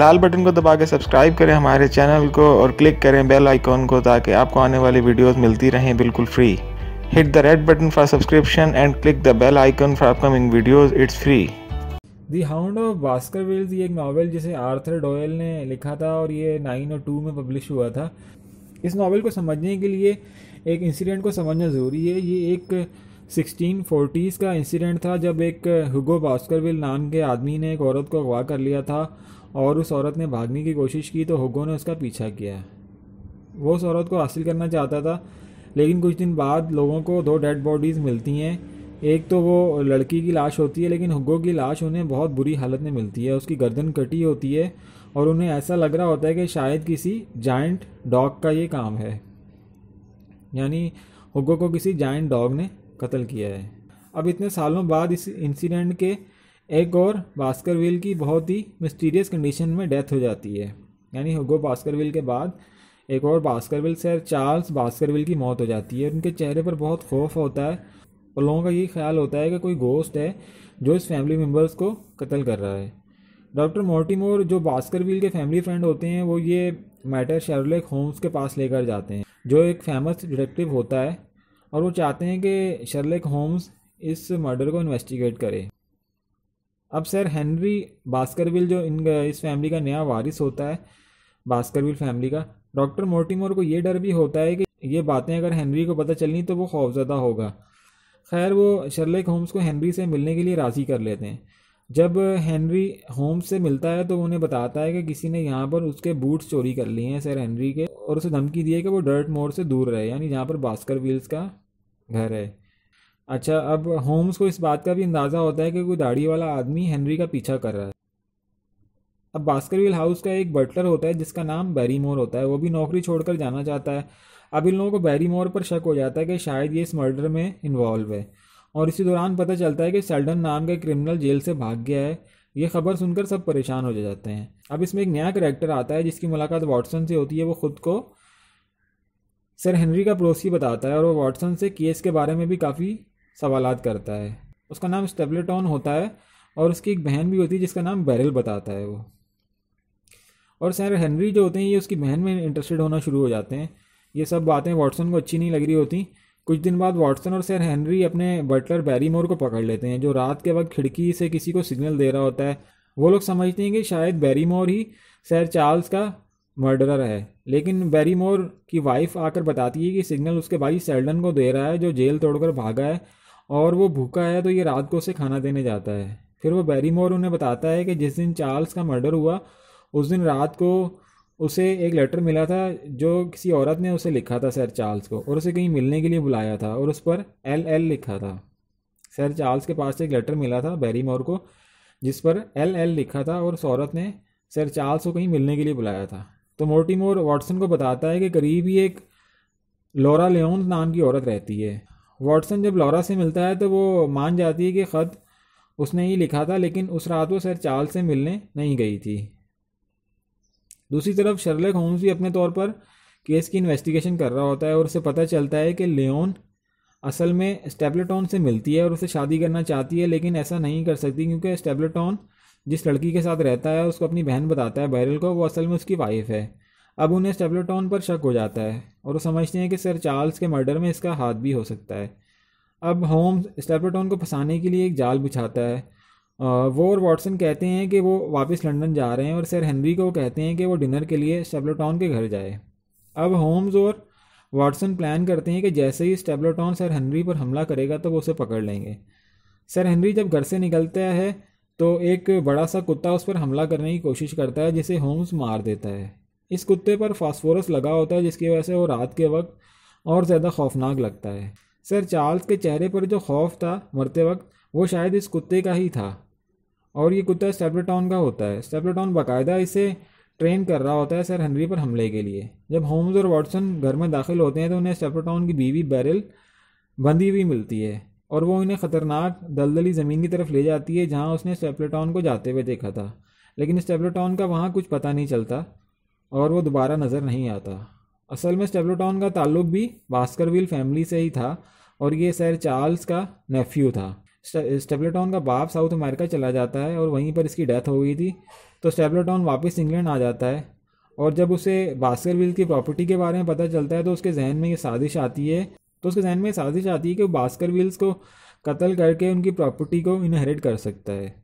लाल button को दबा के सब्सक्राइब करें हमारे चैनल को और क्लिक करें बेल आइकॉन को ताकि आपको आने वाली वीडियोस मिलती रहें बिल्कुल free hit the red button for subscription and click the bell icon for upcoming videos it's free the hound of Baskervilles ये एक नावल जिसे आर्थर डोयल ने लिखा था और ये नाइन और टू में पब्लिश हुआ था इस नावल को समझने के लिए एक इंसिडेंट को समझना ज़रूरी है ये एक 1640s का इंसिडेंट था जब एक हुगो बास्करविल नाम के आदमी ने एक औरत को अगवा कर लिया था और उस औरत ने भागने की कोशिश की तो हुगो ने उसका पीछा किया वो उस औरत को हासिल करना चाहता था लेकिन कुछ दिन बाद लोगों को दो डेड बॉडीज़ मिलती हैं एक तो वो लड़की की लाश होती है लेकिन हुगो की लाश उन्हें बहुत बुरी हालत में मिलती है उसकी गर्दन कटी होती है और उन्हें ऐसा लग रहा होता है कि शायद किसी जाइंट डॉग का ये काम है यानी हुगो को किसी जाइंट डॉग ने कत्ल किया है अब इतने सालों बाद इस इंसिडेंट के एक और विल की बहुत ही मिस्टीरियस कंडीशन में डेथ हो जाती है यानी हुगो विल के बाद एक और विल सर चार्ल्स विल की मौत हो जाती है उनके चेहरे पर बहुत खौफ होता है और लोगों का ये ख्याल होता है कि कोई गोस्ट है जो इस फैमिली मेम्बर्स को कत्ल कर रहा है डॉक्टर मोर्टिमोर जो भास्करविल के फैमिली फ्रेंड होते हैं वो ये मैटर शेरलेक होम्स के पास लेकर जाते हैं जो एक फेमस डिटेक्टिव होता है और वो चाहते हैं कि शर्लेक होम्स इस मर्डर को इन्वेस्टिगेट करे अब सर हेनरी बास्करविल जो इन इस फैमिली का नया वारिस होता है बास्करविल फैमिली का डॉक्टर मोर्टिमोर को ये डर भी होता है कि ये बातें अगर हेनरी को पता चलनी तो वो खौफजदा होगा खैर वो शर्लेक होम्स को हेनरी से मिलने के लिए राज़ी कर लेते हैं जब हेनरी होम्स से मिलता है तो उन्हें बताता है कि किसी ने यहाँ पर उसके बूट्स चोरी कर लिए हैं सर हेनरी के और उसे धमकी दी है कि वो डर्ट मोड़ से दूर रहे यानी जहाँ पर बास्कर व्हील्स का घर है अच्छा अब होम्स को इस बात का भी अंदाज़ा होता है कि कोई दाढ़ी वाला आदमी हेनरी का पीछा कर रहा है अब बास्करविल हाउस का एक बटलर होता है जिसका नाम बैरीमोर होता है वो भी नौकरी छोड़कर जाना चाहता है अब इन लोगों को बैरीमोर पर शक हो जाता है कि शायद ये इस मर्डर में इन्वॉल्व है और इसी दौरान पता चलता है कि सेल्डन नाम का क्रिमिनल जेल से भाग गया है ये खबर सुनकर सब परेशान हो जाते हैं अब इसमें एक नया करेक्टर आता है जिसकी मुलाकात वाटसन से होती है वो खुद को सर हेनरी का पड़ोसी बताता है और वो वाटसन से केस के बारे में भी काफ़ी सवाल करता है उसका नाम स्टेबलेटॉन होता है और उसकी एक बहन भी होती है जिसका नाम बैरल बताता है वो और सर हेनरी जो होते हैं ये उसकी बहन में इंटरेस्टेड होना शुरू हो जाते हैं ये सब बातें वाटसन को अच्छी नहीं लग रही होती कुछ दिन बाद वाटसन और सर हेनरी अपने बटलर बैरीमोर को पकड़ लेते हैं जो रात के वक्त खिड़की से किसी को सिग्नल दे रहा होता है वो लोग समझते हैं कि शायद बैरीमोर ही सर चार्ल्स का मर्डरर है लेकिन बेरीमोर की वाइफ आकर बताती है कि सिग्नल उसके भाई सेल्डन को दे रहा है जो जेल तोड़कर भागा है और वो भूखा है तो ये रात को उसे खाना देने जाता है फिर वो बेरीमोर उन्हें बताता है कि जिस दिन चार्ल्स का मर्डर हुआ उस दिन रात को उसे एक लेटर मिला था जो किसी औरत ने उसे लिखा था सर चार्ल्स को और उसे कहीं मिलने के लिए बुलाया था और उस पर एल एल लिखा था सर चार्ल्स के पास एक लेटर मिला था बैरीमोर को जिस पर एल एल लिखा था और उस औरत ने सर चार्ल्स को कहीं मिलने के लिए बुलाया था तो मोर्टीमोर वाटसन को बताता है कि करीब ही एक लौरा लेन नाम की औरत रहती है वाटसन जब लॉरा से मिलता है तो वो मान जाती है कि ख़त उसने ही लिखा था लेकिन उस रात वो सर चार्ल से मिलने नहीं गई थी दूसरी तरफ शर्लक होम्स भी अपने तौर पर केस की इन्वेस्टिगेशन कर रहा होता है और उसे पता चलता है कि लेन असल में स्टेबलेटॉन से मिलती है और उसे शादी करना चाहती है लेकिन ऐसा नहीं कर सकती क्योंकि स्टेबलेटॉन जिस लड़की के साथ रहता है उसको अपनी बहन बताता है बैरल को वो असल में उसकी वाइफ है अब उन्हें स्टेबलोटॉन पर शक हो जाता है और वो समझते हैं कि सर चार्ल्स के मर्डर में इसका हाथ भी हो सकता है अब होम्स स्टेबलोटॉन को फंसाने के लिए एक जाल बिछाता है वो और वॉटसन कहते हैं कि वो वापस लंदन जा रहे हैं और सर हेनरी को कहते हैं कि वो डिनर के लिए स्टेबलोटॉन के घर जाए अब होम्स और वाटसन प्लान करते हैं कि जैसे ही स्टेबलोटॉन सर हेनरी पर हमला करेगा तो वो उसे पकड़ लेंगे सर हेनरी जब घर से निकलता है तो एक बड़ा सा कुत्ता उस पर हमला करने की कोशिश करता है जिसे होम्स मार देता है इस कुत्ते पर फास्फोरस लगा होता है जिसकी वजह से वो रात के वक्त और ज़्यादा खौफनाक लगता है सर चार्ल्स के चेहरे पर जो खौफ था मरते वक्त वो शायद इस कुत्ते का ही था और ये कुत्ता स्टेपलेटाउन का होता है स्टेपलेटाउन बाकायदा इसे ट्रेन कर रहा होता है सर हेनरी पर हमले के लिए जब होम्स और वाटसन घर में दाखिल होते हैं तो उन्हें स्टेपलेटाउन की बीवी बैरल बंधी हुई मिलती है और वो उन्हें ख़तरनाक दलदली ज़मीन की तरफ ले जाती है जहाँ उसने स्टेपलेटॉन को जाते हुए देखा था लेकिन स्टेपलेटॉन का वहाँ कुछ पता नहीं चलता और वो दोबारा नज़र नहीं आता असल में स्टेपलेटॉन का ताल्लुक भी बास्करविल फैमिली से ही था और ये सर चार्ल्स का नेफ्यू था स्टेपलेटॉन का बाप साउथ अमेरिका चला जाता है और वहीं पर इसकी डेथ हो गई थी तो स्टेपलेटॉन वापस इंग्लैंड आ जाता है और जब उसे बास्करविल की प्रॉपर्टी के बारे में पता चलता है तो उसके जहन में ये साजिश आती है तो उसके जहन में साजिश आती है कि वो बास्कर विल्स को कत्ल करके उनकी प्रॉपर्टी को इनहेरिट कर सकता है